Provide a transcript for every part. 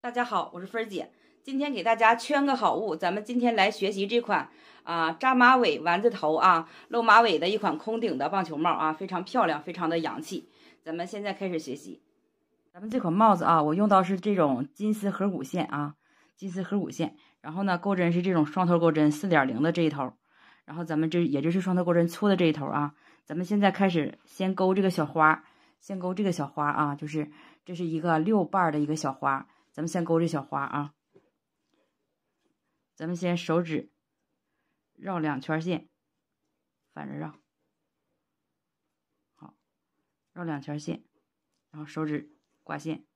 大家好，我是芬儿姐，今天给大家圈个好物。咱们今天来学习这款啊扎马尾丸子头啊露马尾的一款空顶的棒球帽啊，非常漂亮，非常的洋气。咱们现在开始学习，咱们这款帽子啊，我用到是这种金丝合股线啊，金丝合股线。然后呢，钩针是这种双头钩针四点零的这一头，然后咱们这也就是双头钩针粗的这一头啊。咱们现在开始先钩这个小花，先钩这个小花啊，就是这是一个六瓣的一个小花。咱们先勾这小花啊！咱们先手指绕两圈线，反着绕，好，绕两圈线，然后手指挂线，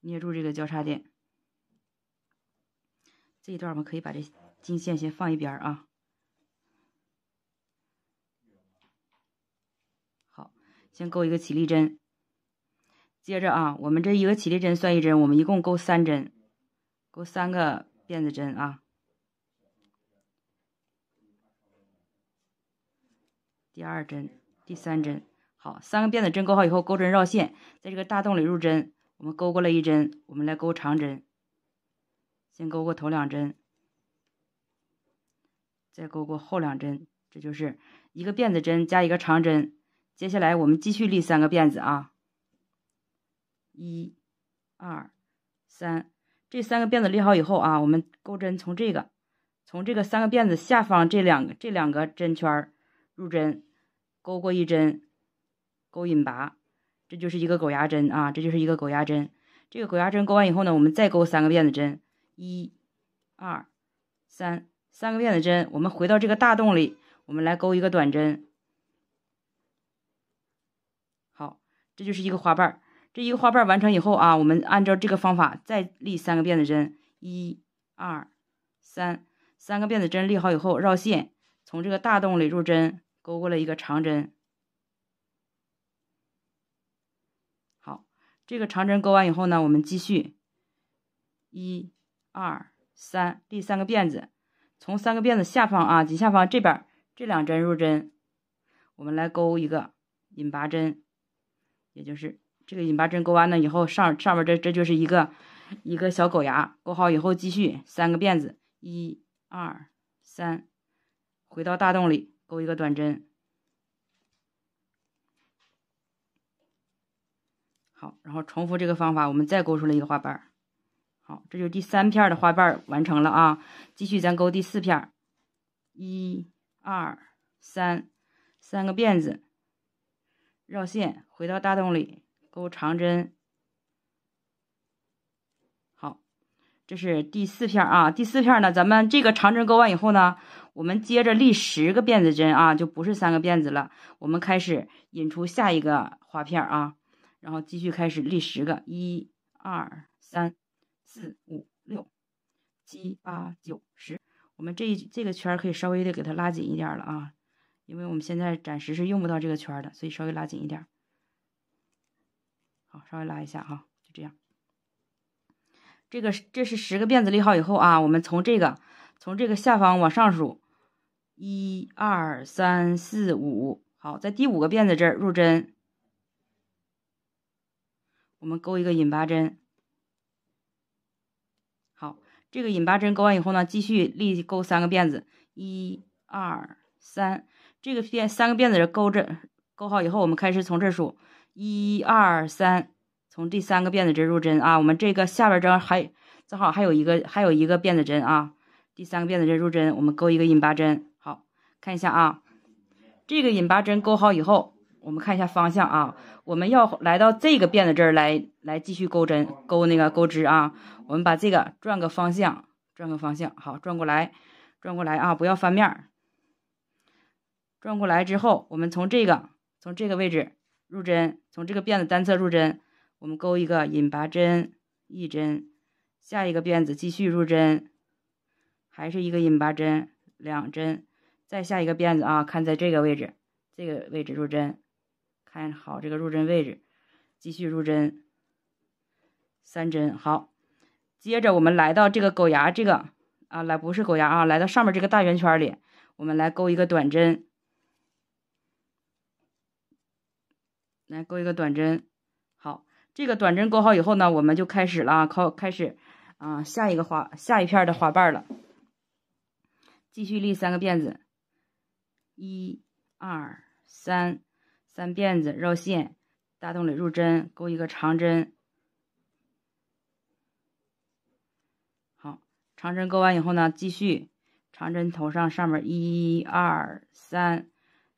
捏住这个交叉点。这一段我们可以把这金线先放一边啊。好，先勾一个起立针。接着啊，我们这一个起立针算一针，我们一共钩三针，钩三个辫子针啊。第二针、第三针，好，三个辫子针钩好以后，钩针绕线，在这个大洞里入针。我们钩过了一针，我们来钩长针，先钩过头两针，再钩过后两针，这就是一个辫子针加一个长针。接下来我们继续立三个辫子啊。一、二、三，这三个辫子立好以后啊，我们钩针从这个，从这个三个辫子下方这两个、这两个针圈儿入针，钩过一针，钩引拔，这就是一个狗牙针啊，这就是一个狗牙针。这个狗牙针钩完以后呢，我们再钩三个辫子针，一、二、三，三个辫子针，我们回到这个大洞里，我们来钩一个短针，好，这就是一个花瓣儿。这一个花瓣完成以后啊，我们按照这个方法再立三个辫子针，一、二、三，三个辫子针立好以后，绕线从这个大洞里入针，勾过来一个长针。好，这个长针勾完以后呢，我们继续，一、二、三，立三个辫子，从三个辫子下方啊，及下方这边这两针入针，我们来勾一个引拔针，也就是。这个引拔针钩完了以后，上上面这这就是一个一个小狗牙，钩好以后继续三个辫子，一、二、三，回到大洞里钩一个短针，好，然后重复这个方法，我们再钩出来一个花瓣儿。好，这就是第三片的花瓣儿完成了啊！继续咱钩第四片，一、二、三，三个辫子，绕线回到大洞里。钩长针，好，这是第四片啊。第四片呢，咱们这个长针钩完以后呢，我们接着立十个辫子针啊，就不是三个辫子了。我们开始引出下一个花片啊，然后继续开始立十个，一二三四五六七八九十。我们这这个圈可以稍微的给它拉紧一点了啊，因为我们现在暂时是用不到这个圈的，所以稍微拉紧一点。稍微拉一下哈，就这样。这个这是十个辫子立好以后啊，我们从这个从这个下方往上数，一二三四五，好，在第五个辫子这儿入针，我们钩一个引拔针。好，这个引拔针钩完以后呢，继续立钩三个辫子，一二三，这个辫三个辫子这钩着钩好以后，我们开始从这数。一二三，从第三个辫子针入针啊，我们这个下边针还正好还有一个，还有一个辫子针啊，第三个辫子针入针，我们钩一个引拔针，好看一下啊，这个引拔针钩好以后，我们看一下方向啊，我们要来到这个辫子这儿来来继续钩针钩那个钩织啊，我们把这个转个方向，转个方向，好转过来，转过来啊，不要翻面，转过来之后，我们从这个从这个位置。入针，从这个辫子单侧入针，我们钩一个引拔针一针，下一个辫子继续入针，还是一个引拔针两针，再下一个辫子啊，看在这个位置，这个位置入针，看好这个入针位置，继续入针三针好，接着我们来到这个狗牙这个啊来不是狗牙啊，来到上面这个大圆圈里，我们来钩一个短针。来钩一个短针，好，这个短针钩好以后呢，我们就开始了啊，开开始啊，下一个花下一片的花瓣了，继续立三个辫子，一、二、三，三辫子绕线，大洞里入针，钩一个长针，好，长针钩完以后呢，继续，长针头上上面一、二、三，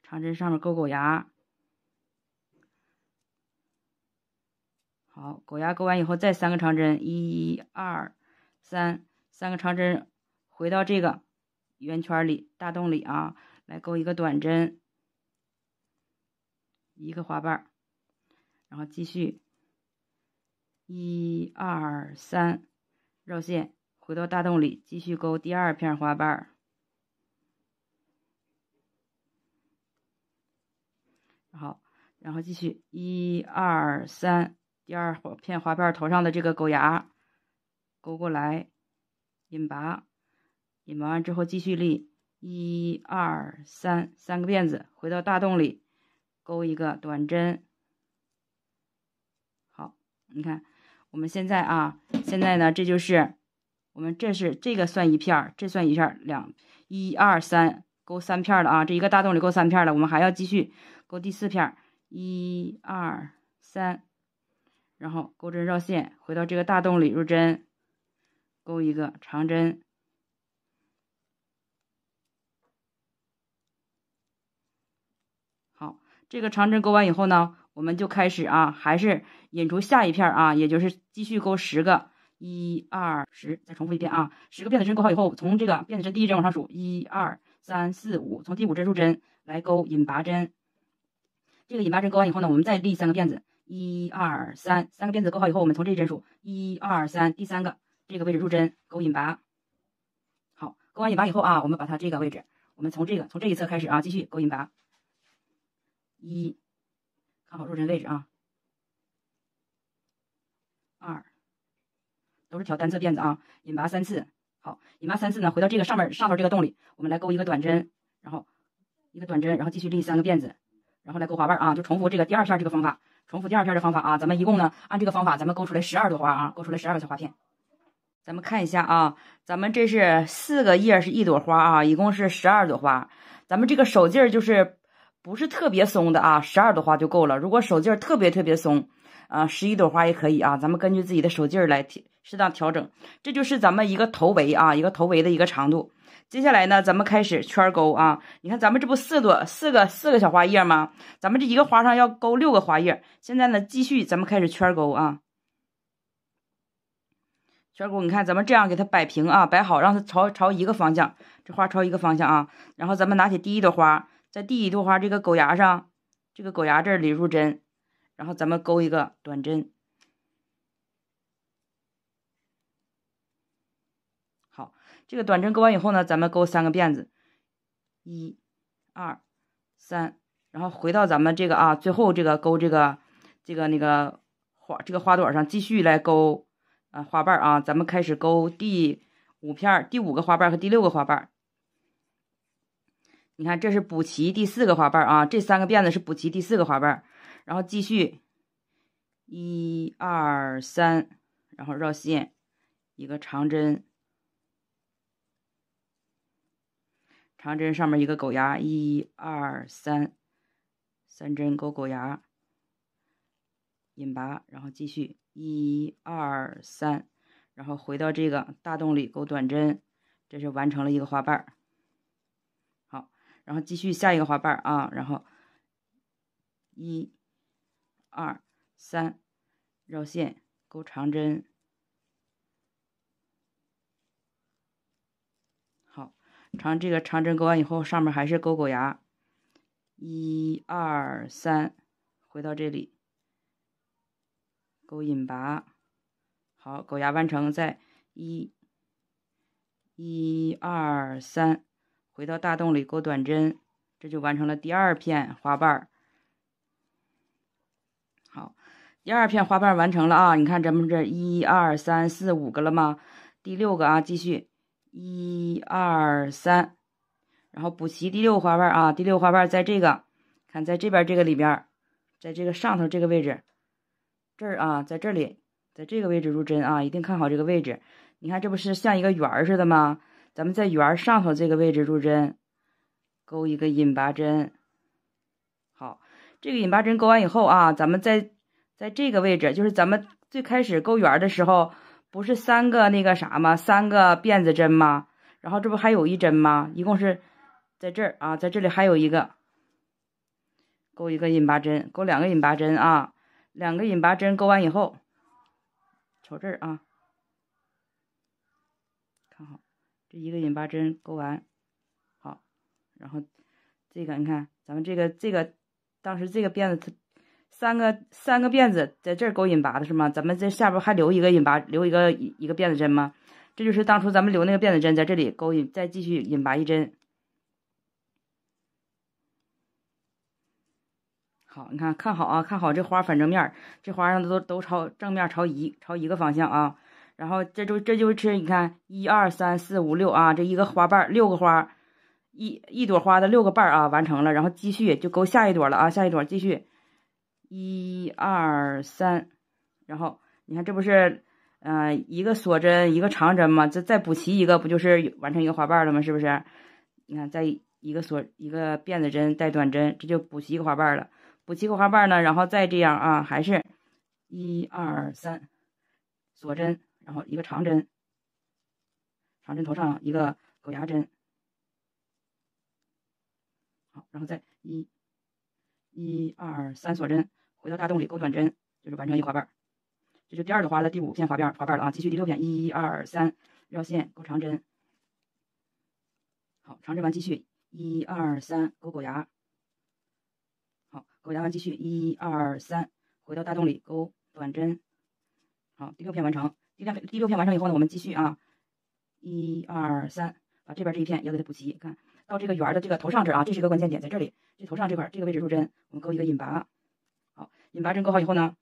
长针上面钩狗牙。好，狗牙钩完以后，再三个长针，一、二、三，三个长针回到这个圆圈里、大洞里啊，来钩一个短针，一个花瓣儿，然后继续一、二、三，绕线回到大洞里，继续钩第二片花瓣儿。好，然后继续一、二、三。第二片花片头上的这个狗牙勾过来，引拔，引拔完之后继续立，一、二、三，三个辫子回到大洞里，勾一个短针。好，你看，我们现在啊，现在呢，这就是我们这是这个算一片儿，这算一片儿，两一、二、三，勾三片了啊，这一个大洞里勾三片了，我们还要继续勾第四片，一、二、三。然后钩针绕线，回到这个大洞里入针，钩一个长针。好，这个长针钩完以后呢，我们就开始啊，还是引出下一片啊，也就是继续钩十个，一二十，再重复一遍啊，十个辫子针钩好以后，从这个辫子针第一针往上数，一二三四五，从第五针入针来钩引拔针。这个引拔针钩完以后呢，我们再立三个辫子。一二三，三个辫子钩好以后，我们从这针数一二三，第三个这个位置入针钩引拔。好，钩完引拔以后啊，我们把它这个位置，我们从这个从这一侧开始啊，继续钩引拔。一，看好入针位置啊。二，都是挑单侧辫子啊，引拔三次。好，引拔三次呢，回到这个上面上头这个洞里，我们来钩一个短针，然后一个短针，然后继续立三个辫子，然后来钩花瓣啊，就重复这个第二片这个方法。重复第二片的方法啊，咱们一共呢按这个方法，咱们勾出来十二朵花啊，勾出来十二个小花片。咱们看一下啊，咱们这是四个叶是一朵花啊，一共是十二朵花。咱们这个手劲儿就是不是特别松的啊，十二朵花就够了。如果手劲儿特别特别松，啊，十一朵花也可以啊。咱们根据自己的手劲儿来调，适当调整。这就是咱们一个头围啊，一个头围的一个长度。接下来呢，咱们开始圈钩啊！你看，咱们这不四朵、四个、四个小花叶吗？咱们这一个花上要勾六个花叶。现在呢，继续，咱们开始圈钩啊！圈钩，你看，咱们这样给它摆平啊，摆好，让它朝朝一个方向，这花朝一个方向啊。然后咱们拿起第一朵花，在第一朵花这个狗牙上，这个狗牙这儿入针，然后咱们勾一个短针。这个短针钩完以后呢，咱们钩三个辫子，一、二、三，然后回到咱们这个啊，最后这个钩这个这个那个花这个花朵上，继续来钩啊花瓣啊。咱们开始钩第五片第五个花瓣和第六个花瓣。你看，这是补齐第四个花瓣啊，这三个辫子是补齐第四个花瓣，然后继续一、二、三，然后绕线一个长针。长针上面一个狗牙，一、二、三，三针勾狗牙，引拔，然后继续一、二、三，然后回到这个大洞里勾短针，这是完成了一个花瓣儿。好，然后继续下一个花瓣儿啊，然后一、二、三，绕线勾长针。长这个长针钩完以后，上面还是钩狗牙，一二三，回到这里，勾引拔，好，狗牙完成，再一，一二三，回到大洞里勾短针，这就完成了第二片花瓣儿。好，第二片花瓣完成了啊，你看咱们这一二三四五个了吗？第六个啊，继续。一二三，然后补齐第六花瓣啊！第六花瓣在这个，看在这边这个里边，在这个上头这个位置，这儿啊，在这里，在这个位置入针啊，一定看好这个位置。你看这不是像一个圆似的吗？咱们在圆上头这个位置入针，钩一个引拔针。好，这个引拔针钩完以后啊，咱们在在这个位置，就是咱们最开始钩圆的时候。不是三个那个啥吗？三个辫子针吗？然后这不还有一针吗？一共是，在这儿啊，在这里还有一个，勾一个引拔针，勾两个引拔针啊，两个引拔针勾完以后，瞅这儿啊，看好，这一个引拔针勾完好，然后这个你看，咱们这个这个当时这个辫子。三个三个辫子在这儿勾引拔的是吗？咱们在下边还留一个引拔，留一个一个辫子针吗？这就是当初咱们留那个辫子针在这里勾引，再继续引拔一针。好，你看看好啊，看好这花反正面儿，这花上都都朝正面朝一朝一个方向啊。然后这就这就是你看一二三四五六啊，这一个花瓣六个花，一一朵花的六个瓣啊，完成了。然后继续就勾下一朵了啊，下一朵继续。一二三，然后你看这不是，呃，一个锁针，一个长针嘛，这再补齐一个，不就是完成一个花瓣了吗？是不是？你看，再一个锁，一个辫子针带短针，这就补齐一个花瓣了。补齐一个花瓣呢，然后再这样啊，还是一二三，锁针，然后一个长针，长针头上一个狗牙针，好，然后再一，一二三，锁针。回到大洞里，勾短针，就是完成一个花瓣儿，这就第二朵花的第五片花瓣花瓣了啊！继续第六片，一、一、二、三，绕线，勾长针。好，长针完，继续一、二、三，勾狗牙。好，狗牙完，继续一、二、三，回到大洞里，勾短针。好，第六片完成。第六片第六片完成以后呢，我们继续啊，一、二、三，把这边这一片也给它补齐。看到这个圆的这个头上这儿啊，这是一个关键点，在这里这头上这块儿这个位置入针，我们勾一个引拔。引拔针勾好以后呢，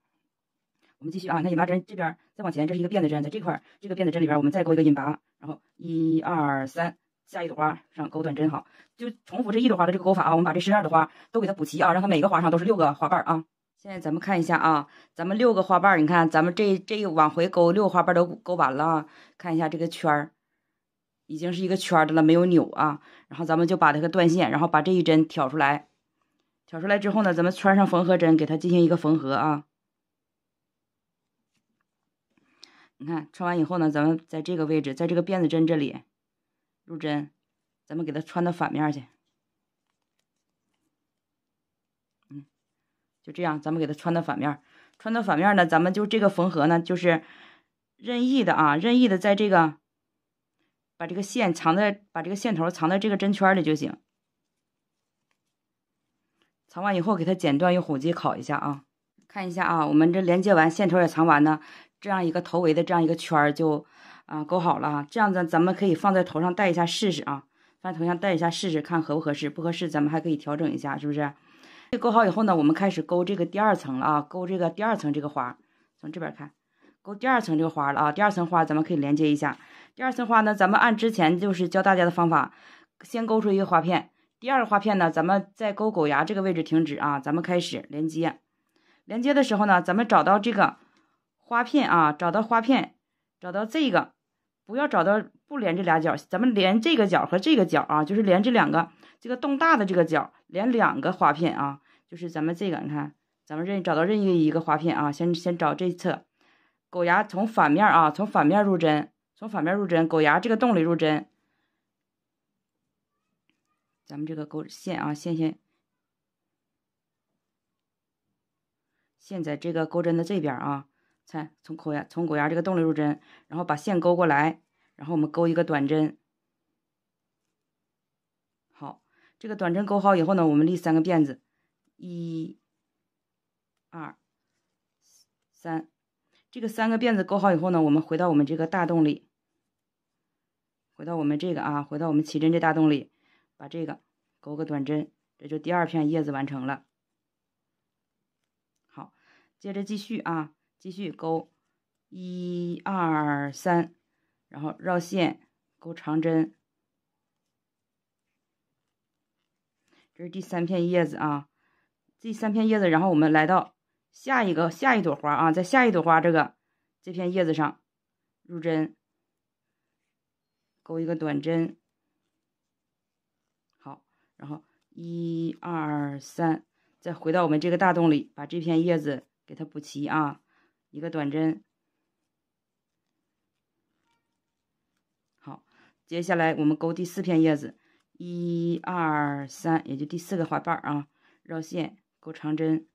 我们继续啊，那引拔针这边再往前，这是一个辫子针，在这块这个辫子针里边，我们再勾一个引拔，然后一二三，下一朵花上勾短针好，就重复这一朵花的这个钩法啊，我们把这十二朵花都给它补齐啊，让它每个花上都是六个花瓣啊。现在咱们看一下啊，咱们六个花瓣，你看咱们这这往回勾六个花瓣都勾完了啊，看一下这个圈儿，已经是一个圈的了，没有扭啊，然后咱们就把这个断线，然后把这一针挑出来。挑出来之后呢，咱们穿上缝合针，给它进行一个缝合啊。你看穿完以后呢，咱们在这个位置，在这个辫子针这里入针，咱们给它穿到反面去。嗯，就这样，咱们给它穿到反面，穿到反面呢，咱们就这个缝合呢，就是任意的啊，任意的，在这个把这个线藏在，把这个线头藏在这个针圈里就行。藏完以后，给它剪断，用火机烤一下啊，看一下啊，我们这连接完线头也藏完呢，这样一个头围的这样一个圈就啊勾好了啊。这样子咱们可以放在头上戴一下试试啊，放在头上戴一下试试，看合不合适，不合适咱们还可以调整一下，是不是？这勾好以后呢，我们开始勾这个第二层了啊，勾这个第二层这个花，从这边看，勾第二层这个花了啊，第二层花咱们可以连接一下，第二层花呢，咱们按之前就是教大家的方法，先勾出一个花片。第二个花片呢，咱们在钩狗牙这个位置停止啊，咱们开始连接。连接的时候呢，咱们找到这个花片啊，找到花片，找到这个，不要找到不连这俩角，咱们连这个角和这个角啊，就是连这两个这个洞大的这个角，连两个花片啊，就是咱们这个，你看，咱们任找到任意一个花片啊，先先找这侧狗牙从反面啊，从反面入针，从反面入针，狗牙这个洞里入针。咱们这个钩线啊，线线线，在这个钩针的这边啊，看，从口牙，从狗牙这个洞里入针，然后把线勾过来，然后我们钩一个短针。好，这个短针钩好以后呢，我们立三个辫子，一、二、三，这个三个辫子钩好以后呢，我们回到我们这个大洞里，回到我们这个啊，回到我们起针这大洞里。把这个钩个短针，这就第二片叶子完成了。好，接着继续啊，继续钩，一、二、三，然后绕线钩长针。这是第三片叶子啊，第三片叶子，然后我们来到下一个下一朵花啊，在下一朵花这个这片叶子上入针，钩一个短针。然后一、二、三，再回到我们这个大洞里，把这片叶子给它补齐啊。一个短针，好，接下来我们钩第四片叶子，一、二、三，也就第四个花瓣啊，绕线钩长针。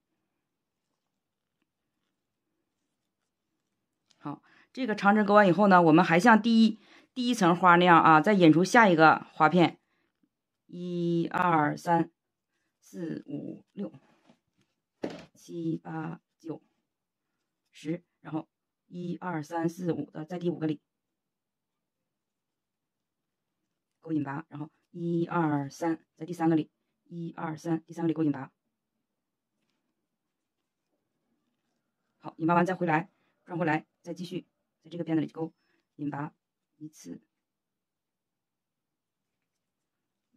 好，这个长针钩完以后呢，我们还像第一第一层花那样啊，再引出下一个花片。一二三四五六七八九十，然后一二三四五的在第五个里勾引拔，然后一二三在第三个里，一二三第三个里勾引拔。好，引拔完再回来，转过来再继续，在这个辫子里勾引拔一次。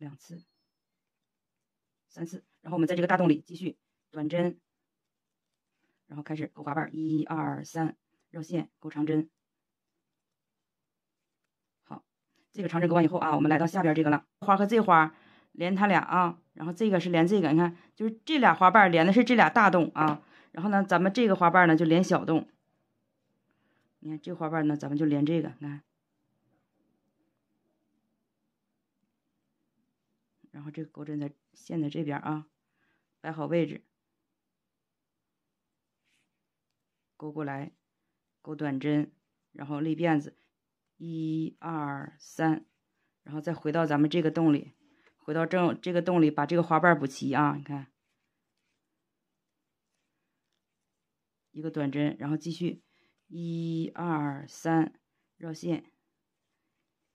两次，三次，然后我们在这个大洞里继续短针，然后开始勾花瓣，一二三，绕线，勾长针。好，这个长针勾完以后啊，我们来到下边这个了。花和这花连它俩啊，然后这个是连这个，你看，就是这俩花瓣连的是这俩大洞啊。然后呢，咱们这个花瓣呢就连小洞。你看这花瓣呢，咱们就连这个，你看。然后这个钩针在线在这边啊，摆好位置，勾过来，钩短针，然后立辫子，一二三，然后再回到咱们这个洞里，回到正这个洞里，把这个花瓣补齐啊，你看，一个短针，然后继续，一二三，绕线，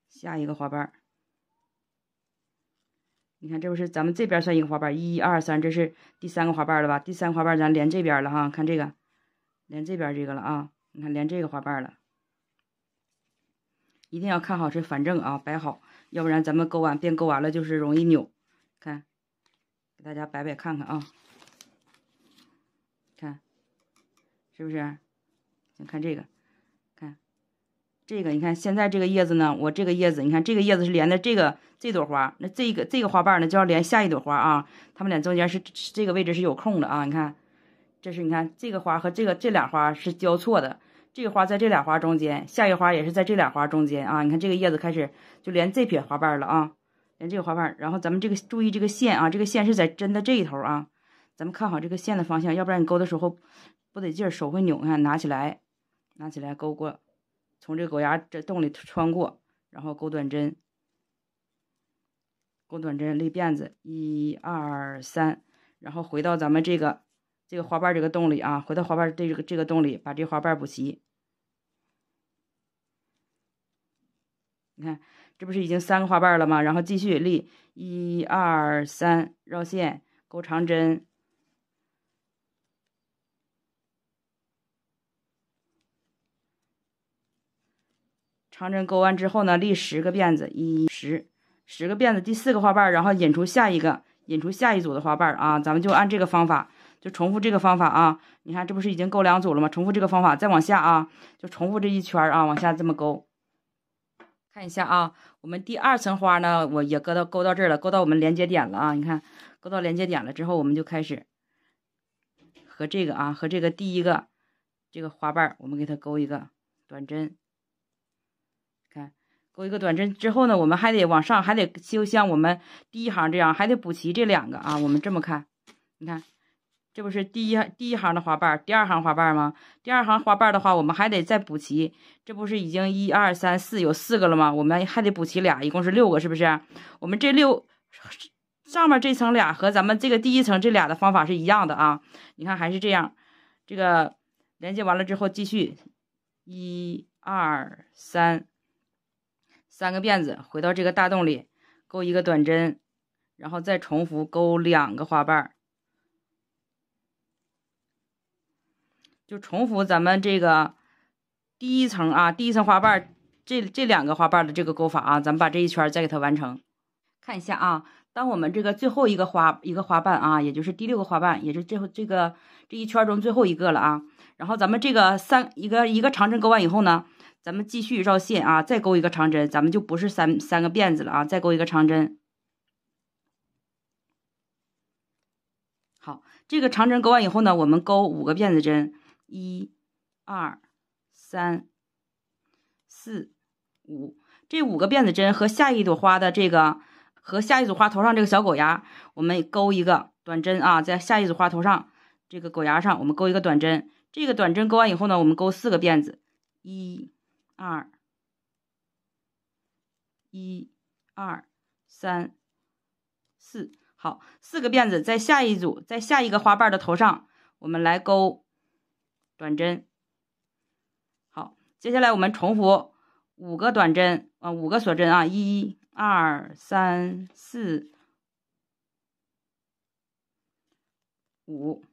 下一个花瓣。你看，这不是咱们这边算一个花瓣，一、一、二、三，这是第三个花瓣了吧？第三花瓣咱连这边了哈，看这个，连这边这个了啊！你看连这个花瓣了，一定要看好这反正啊，摆好，要不然咱们勾完变勾完了就是容易扭。看，给大家摆摆看看啊，看，是不是？先看这个。这个你看，现在这个叶子呢？我这个叶子，你看这个叶子是连的这个这朵花，那这个这个花瓣呢就要连下一朵花啊。它们俩中间是是这个位置是有空的啊。你看，这是你看这个花和这个这俩花是交错的，这个花在这俩花中间，下一花也是在这俩花中间啊。你看这个叶子开始就连这撇花瓣了啊，连这个花瓣，然后咱们这个注意这个线啊，这个线是在针的这一头啊，咱们看好这个线的方向，要不然你勾的时候不得劲，手会扭。你看拿起来，拿起来勾过。从这狗牙这洞里穿过，然后钩短针，钩短针，立辫子，一、二、三，然后回到咱们这个这个花瓣这个洞里啊，回到花瓣这个这个洞里，把这花瓣补齐。你看，这不是已经三个花瓣了吗？然后继续立，一、二、三，绕线，钩长针。长针钩完之后呢，立十个辫子，一十十个辫子，第四个花瓣，然后引出下一个，引出下一组的花瓣啊，咱们就按这个方法，就重复这个方法啊。你看，这不是已经钩两组了吗？重复这个方法，再往下啊，就重复这一圈啊，往下这么钩。看一下啊，我们第二层花呢，我也搁到勾到这儿了，勾到我们连接点了啊。你看，勾到连接点了之后，我们就开始和这个啊，和这个第一个这个花瓣，我们给它钩一个短针。勾一个短针之后呢，我们还得往上，还得就像我们第一行这样，还得补齐这两个啊。我们这么看，你看，这不是第一第一行的花瓣，第二行花瓣吗？第二行花瓣的话，我们还得再补齐。这不是已经一二三四有四个了吗？我们还得补齐俩，一共是六个，是不是？我们这六上面这层俩和咱们这个第一层这俩的方法是一样的啊。你看还是这样，这个连接完了之后继续一二三。三个辫子回到这个大洞里，钩一个短针，然后再重复钩两个花瓣儿，就重复咱们这个第一层啊，第一层花瓣儿这这两个花瓣的这个钩法啊，咱们把这一圈儿再给它完成。看一下啊，当我们这个最后一个花一个花瓣啊，也就是第六个花瓣，也是后这个这一圈中最后一个了啊。然后咱们这个三一个一个长针钩完以后呢。咱们继续绕线啊，再钩一个长针，咱们就不是三三个辫子了啊，再钩一个长针。好，这个长针钩完以后呢，我们钩五个辫子针，一、二、三、四、五。这五个辫子针和下一朵花的这个和下一组花头上这个小狗牙，我们钩一个短针啊，在下一组花头上这个狗牙上，我们钩一个短针。这个短针钩完以后呢，我们钩四个辫子，一。二，一，二，三，四，好，四个辫子，在下一组，在下一个花瓣的头上，我们来钩短针。好，接下来我们重复五个短针啊，五个锁针啊，一，二，三，四，五，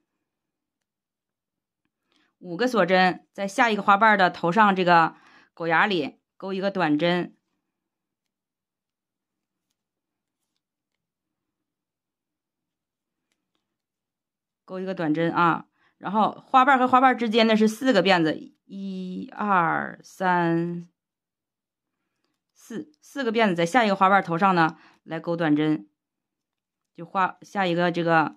五个锁针，在下一个花瓣的头上，这个。狗牙里钩一个短针，钩一个短针啊，然后花瓣和花瓣之间呢是四个辫子，一二三四四个辫子，在下一个花瓣头上呢来钩短针，就花下一个这个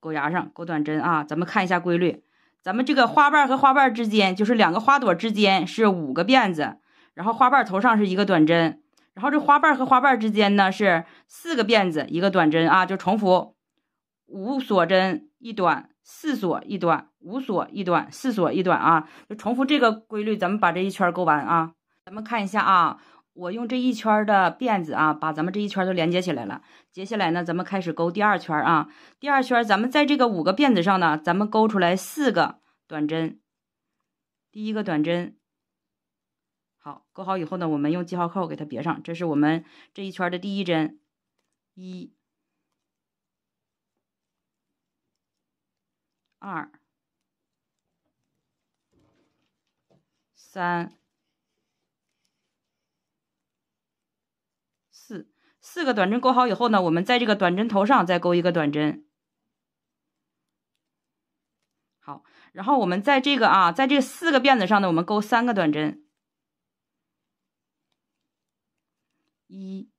狗牙上钩短针啊，咱们看一下规律。咱们这个花瓣和花瓣之间，就是两个花朵之间是五个辫子，然后花瓣头上是一个短针，然后这花瓣和花瓣之间呢是四个辫子一个短针啊，就重复五锁针一短，四锁一短，五锁一短，四锁一短啊，就重复这个规律，咱们把这一圈钩完啊，咱们看一下啊。我用这一圈的辫子啊，把咱们这一圈都连接起来了。接下来呢，咱们开始勾第二圈啊。第二圈，咱们在这个五个辫子上呢，咱们钩出来四个短针。第一个短针，好，钩好以后呢，我们用记号扣给它别上。这是我们这一圈的第一针，一、二、三。四个短针钩好以后呢，我们在这个短针头上再钩一个短针。好，然后我们在这个啊，在这四个辫子上呢，我们钩三个短针。一、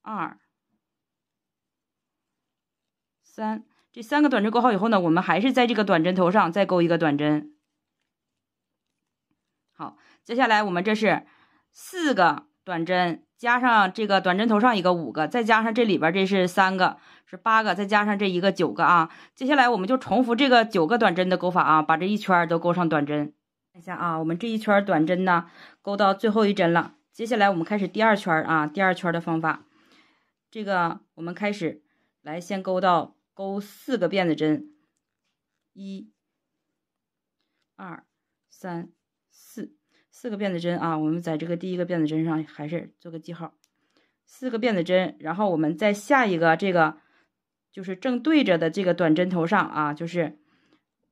二、三，这三个短针钩好以后呢，我们还是在这个短针头上再钩一个短针。好，接下来我们这是四个。短针加上这个短针头上一个五个，再加上这里边这是三个，是八个，再加上这一个九个啊。接下来我们就重复这个九个短针的钩法啊，把这一圈都钩上短针。看一下啊，我们这一圈短针呢，钩到最后一针了。接下来我们开始第二圈啊，第二圈的方法，这个我们开始来先钩到钩四个辫子针，一、二、三。四个辫子针啊，我们在这个第一个辫子针上还是做个记号。四个辫子针，然后我们在下一个这个就是正对着的这个短针头上啊，就是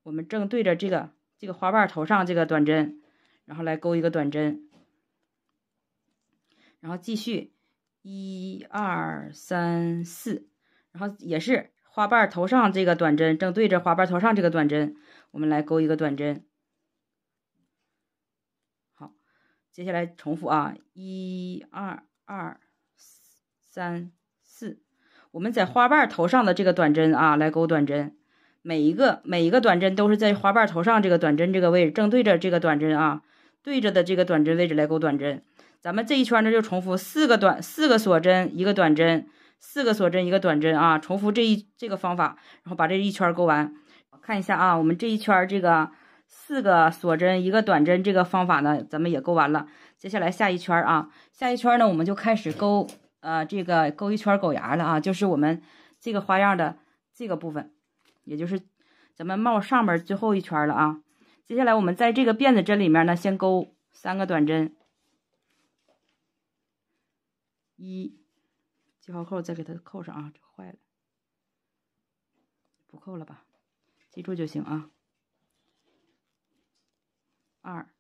我们正对着这个这个花瓣头上这个短针，然后来钩一个短针。然后继续，一二三四，然后也是花瓣头上这个短针正对着花瓣头上这个短针，我们来钩一个短针。接下来重复啊，一二二三四，我们在花瓣头上的这个短针啊，来钩短针。每一个每一个短针都是在花瓣头上这个短针这个位置，正对着这个短针啊，对着的这个短针位置来钩短针。咱们这一圈呢就重复四个短四个锁针一个短针，四个锁针一个短针啊，重复这一这个方法，然后把这一圈钩完。看一下啊，我们这一圈这个。四个锁针，一个短针，这个方法呢，咱们也钩完了。接下来下一圈啊，下一圈呢，我们就开始钩，呃，这个钩一圈狗牙了啊，就是我们这个花样的这个部分，也就是咱们帽上面最后一圈了啊。接下来我们在这个辫子针里面呢，先钩三个短针，一记号扣，再给它扣上啊，这坏了，不扣了吧，记住就行啊。二、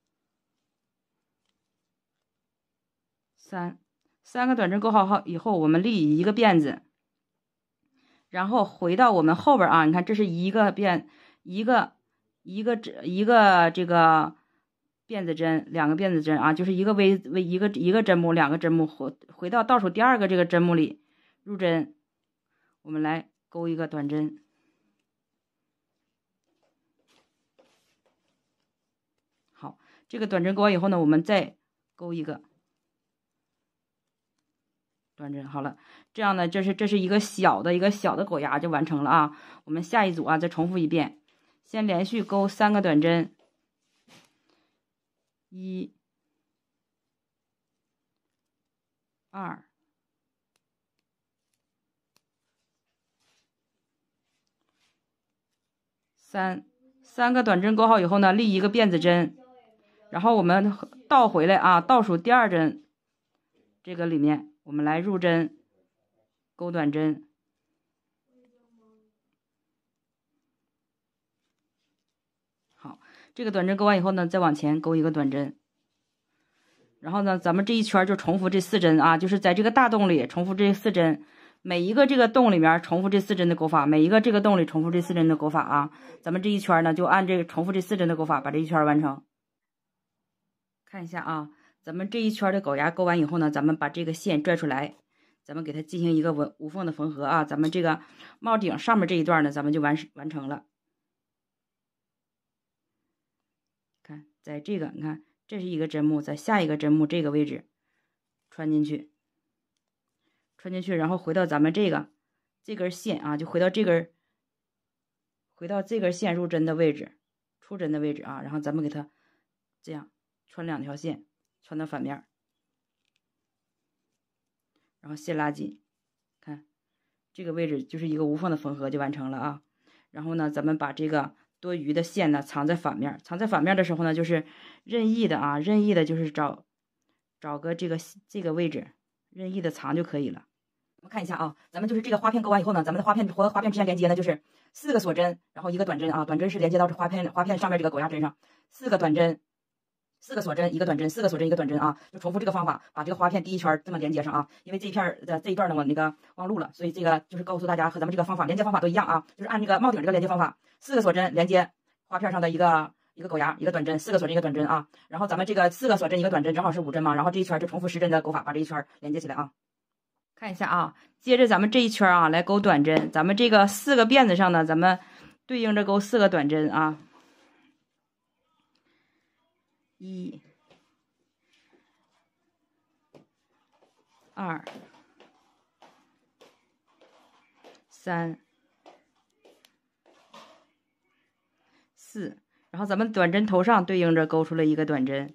三、三个短针钩好后，以后我们立一个辫子，然后回到我们后边啊。你看，这是一个辫，一个一个一个这个辫子针，两个辫子针啊，就是一个微 V 一个一个针目，两个针目回回到倒数第二个这个针目里入针，我们来钩一个短针。这个短针钩完以后呢，我们再钩一个短针，好了，这样呢，这是这是一个小的一个小的狗牙就完成了啊。我们下一组啊，再重复一遍，先连续钩三个短针，一、二、三，三个短针钩好以后呢，立一个辫子针。然后我们倒回来啊，倒数第二针，这个里面我们来入针，钩短针。好，这个短针钩完以后呢，再往前钩一个短针。然后呢，咱们这一圈就重复这四针啊，就是在这个大洞里重复这四针，每一个这个洞里面重复这四针的钩法，每一个这个洞里重复这四针的钩法啊。咱们这一圈呢，就按这个重复这四针的钩法，把这一圈完成。看一下啊，咱们这一圈的狗牙钩完以后呢，咱们把这个线拽出来，咱们给它进行一个稳无缝的缝合啊。咱们这个帽顶上面这一段呢，咱们就完完成了。看，在这个，你看，这是一个针目，在下一个针目这个位置穿进去，穿进去，然后回到咱们这个这根线啊，就回到这根回到这根线入针的位置，出针的位置啊，然后咱们给它这样。穿两条线，穿到反面，然后线拉紧，看这个位置就是一个无缝的缝合就完成了啊。然后呢，咱们把这个多余的线呢藏在反面，藏在反面的时候呢，就是任意的啊，任意的就是找找个这个这个位置任意的藏就可以了。我们看一下啊，咱们就是这个花片钩完以后呢，咱们的花片和花片之间连接呢就是四个锁针，然后一个短针啊，短针是连接到这花片花片上面这个狗牙针上，四个短针。四个锁针一个短针，四个锁针一个短针啊，就重复这个方法，把这个花片第一圈这么连接上啊。因为这一片的这一段呢，我那个忘录了，所以这个就是告诉大家和咱们这个方法连接方法都一样啊，就是按那个帽顶这个连接方法，四个锁针连接花片上的一个一个狗牙，一个短针，四个锁针一个短针啊。然后咱们这个四个锁针一个短针正好是五针嘛，然后这一圈就重复十针的钩法，把这一圈连接起来啊。看一下啊，接着咱们这一圈啊来钩短针，咱们这个四个辫子上呢，咱们对应着钩四个短针啊。一、二、三、四，然后咱们短针头上对应着勾出了一个短针，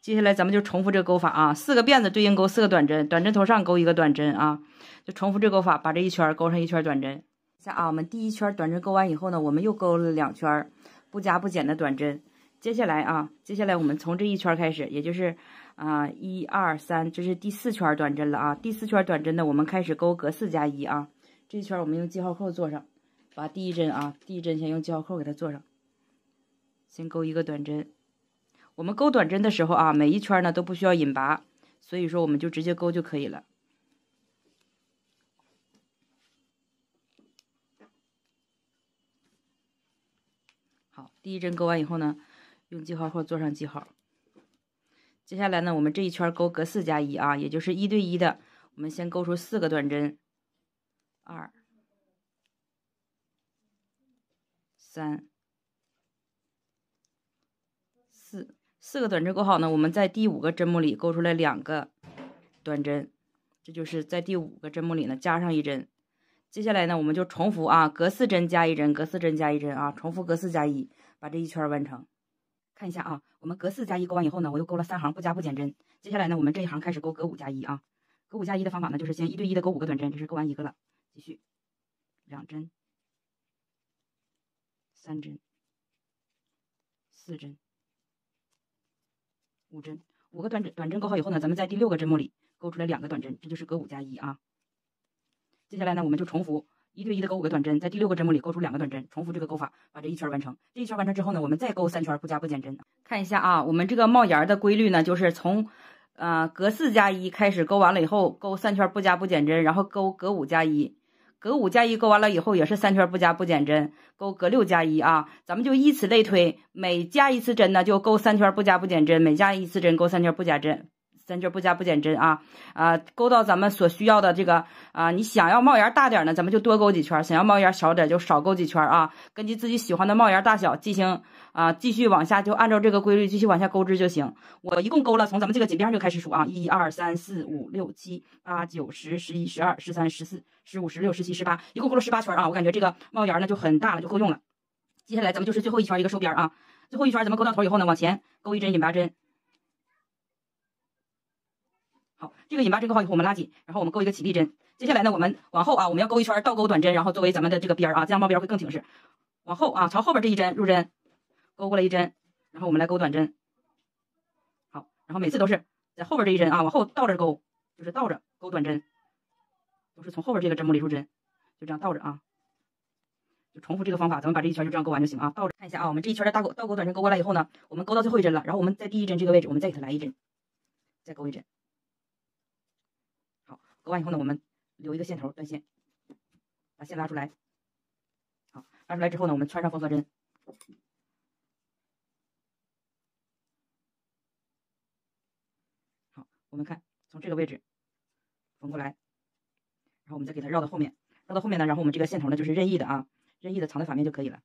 接下来咱们就重复这个钩法啊，四个辫子对应钩四个短针，短针头上钩一个短针啊，就重复这钩法，把这一圈钩上一圈短针。下啊，我们第一圈短针钩完以后呢，我们又钩了两圈不加不减的短针。接下来啊，接下来我们从这一圈开始，也就是啊，一二三，这是第四圈短针了啊。第四圈短针呢，我们开始钩隔四加一啊。这一圈我们用记号扣做上，把第一针啊，第一针先用记号扣给它做上，先钩一个短针。我们钩短针的时候啊，每一圈呢都不需要引拔，所以说我们就直接钩就可以了。好，第一针钩完以后呢。用记号扣做上记号。接下来呢，我们这一圈钩隔四加一啊，也就是一对一的。我们先钩出四个短针，二、三、四。四个短针钩好呢，我们在第五个针目里钩出来两个短针，这就是在第五个针目里呢加上一针。接下来呢，我们就重复啊，隔四针加一针，隔四针加一针啊，重复隔四加一，把这一圈完成。看一下啊，我们隔四加一钩完以后呢，我又钩了三行不加不减针。接下来呢，我们这一行开始钩隔五加一啊。隔五加一的方法呢，就是先一对一的钩五个短针，这是钩完一个了，继续两针、三针、四针、五针，五个短针短针钩好以后呢，咱们在第六个针目里钩出来两个短针，这就是隔五加一啊。接下来呢，我们就重复。一对一的钩五个短针，在第六个针目里钩出两个短针，重复这个钩法，把这一圈完成。这一圈完成之后呢，我们再钩三圈不加不减针。看一下啊，我们这个帽檐的规律呢，就是从，呃，隔四加一开始，钩完了以后，钩三圈不加不减针，然后钩隔五加一，隔五加一钩完了以后也是三圈不加不减针，钩隔六加一啊，咱们就以此类推，每加一次针呢就钩三圈不加不减针，每加一次针钩三圈不加针。针这不加不减针啊，啊，钩到咱们所需要的这个啊，你想要帽檐大点呢，咱们就多钩几圈儿；想要帽檐小点就少钩几圈儿啊。根据自己喜欢的帽檐大小进行啊，继续往下就按照这个规律继续往下钩织就行。我一共钩了从咱们这个紧边就开始数啊，一二三四五六七八九十十一十二十三十四十五十六十七十八，一共钩了十八圈儿啊。我感觉这个帽檐呢就很大了，就够用了。接下来咱们就是最后一圈一个收边啊，最后一圈咱们钩到头以后呢，往前钩一针引拔针。好，这个引拔针钩好以后，我们拉紧，然后我们钩一个起立针。接下来呢，我们往后啊，我们要钩一圈倒钩短针，然后作为咱们的这个边儿啊，这样帽边会更挺实。往后啊，朝后边这一针入针，钩过来一针，然后我们来钩短针。好，然后每次都是在后边这一针啊，往后倒着钩，就是倒着钩短针，都是从后边这个针目里入针，就这样倒着啊，就重复这个方法，咱们把这一圈就这样钩完就行啊。倒着看一下啊，我们这一圈的大钩倒钩短针钩过来以后呢，我们钩到最后一针了，然后我们在第一针这个位置，我们再给它来一针，再钩一针。勾完以后呢，我们留一个线头，断线，把线拉出来。好，拉出来之后呢，我们穿上缝合针。好，我们看，从这个位置缝过来，然后我们再给它绕到后面，绕到后面呢，然后我们这个线头呢，就是任意的啊，任意的藏在反面就可以了。